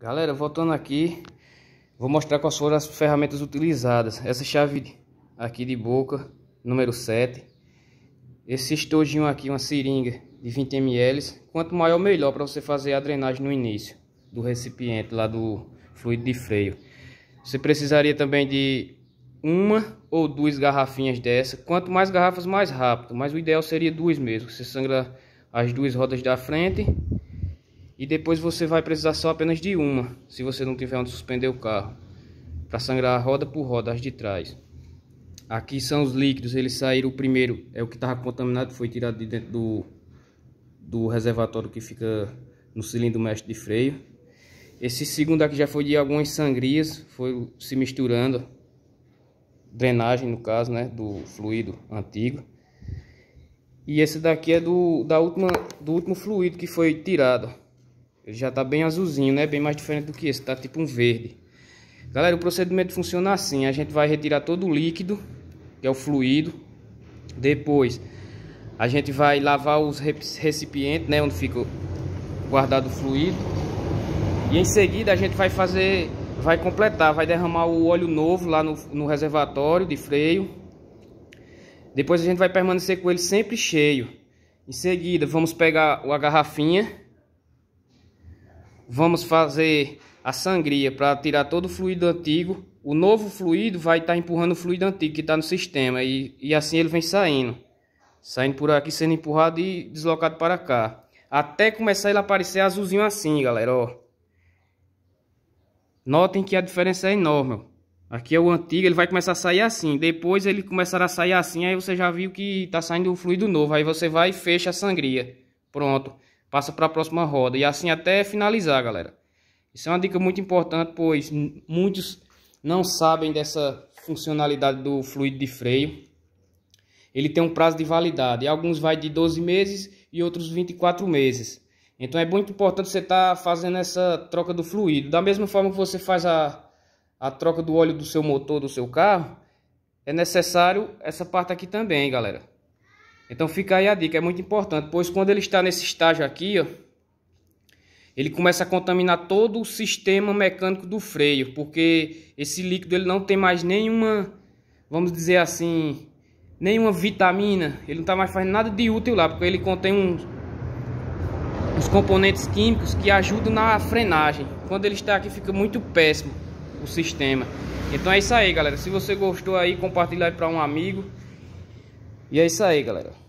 Galera, voltando aqui, vou mostrar quais foram as ferramentas utilizadas. Essa chave aqui de boca, número 7. Esse estojinho aqui, uma seringa de 20 ml. Quanto maior, melhor para você fazer a drenagem no início do recipiente lá do fluido de freio. Você precisaria também de uma ou duas garrafinhas dessa. Quanto mais garrafas, mais rápido. Mas o ideal seria duas mesmo. Você sangra as duas rodas da frente e depois você vai precisar só apenas de uma, se você não tiver onde suspender o carro, para sangrar roda por roda as de trás. Aqui são os líquidos, eles saíram, o primeiro é o que estava contaminado, foi tirado de dentro do, do reservatório que fica no cilindro mestre de freio. Esse segundo aqui já foi de algumas sangrias, foi se misturando, drenagem no caso, né, do fluido antigo. E esse daqui é do, da última, do último fluido que foi tirado. Ele já tá bem azulzinho, né? Bem mais diferente do que esse, tá tipo um verde. Galera, o procedimento funciona assim. A gente vai retirar todo o líquido, que é o fluido. Depois, a gente vai lavar os recipientes, né? Onde fica guardado o fluido. E em seguida, a gente vai fazer... Vai completar, vai derramar o óleo novo lá no, no reservatório de freio. Depois a gente vai permanecer com ele sempre cheio. Em seguida, vamos pegar a garrafinha vamos fazer a sangria para tirar todo o fluido antigo. O novo fluido vai estar tá empurrando o fluido antigo que está no sistema e, e assim ele vem saindo. Saindo por aqui, sendo empurrado e deslocado para cá. Até começar ele a aparecer azulzinho assim, galera, ó. Notem que a diferença é enorme, ó. Aqui é o antigo, ele vai começar a sair assim. Depois ele começará a sair assim, aí você já viu que está saindo o fluido novo. Aí você vai e fecha a sangria. Pronto passa para a próxima roda e assim até finalizar, galera. Isso é uma dica muito importante, pois muitos não sabem dessa funcionalidade do fluido de freio. Ele tem um prazo de validade, alguns vai de 12 meses e outros 24 meses. Então é muito importante você estar tá fazendo essa troca do fluido. Da mesma forma que você faz a, a troca do óleo do seu motor, do seu carro, é necessário essa parte aqui também, galera. Então fica aí a dica, é muito importante, pois quando ele está nesse estágio aqui, ó, ele começa a contaminar todo o sistema mecânico do freio, porque esse líquido ele não tem mais nenhuma, vamos dizer assim, nenhuma vitamina, ele não está mais fazendo nada de útil lá, porque ele contém uns, uns componentes químicos que ajudam na frenagem. Quando ele está aqui fica muito péssimo o sistema. Então é isso aí, galera. Se você gostou aí, compartilhe aí para um amigo. E é isso aí, galera.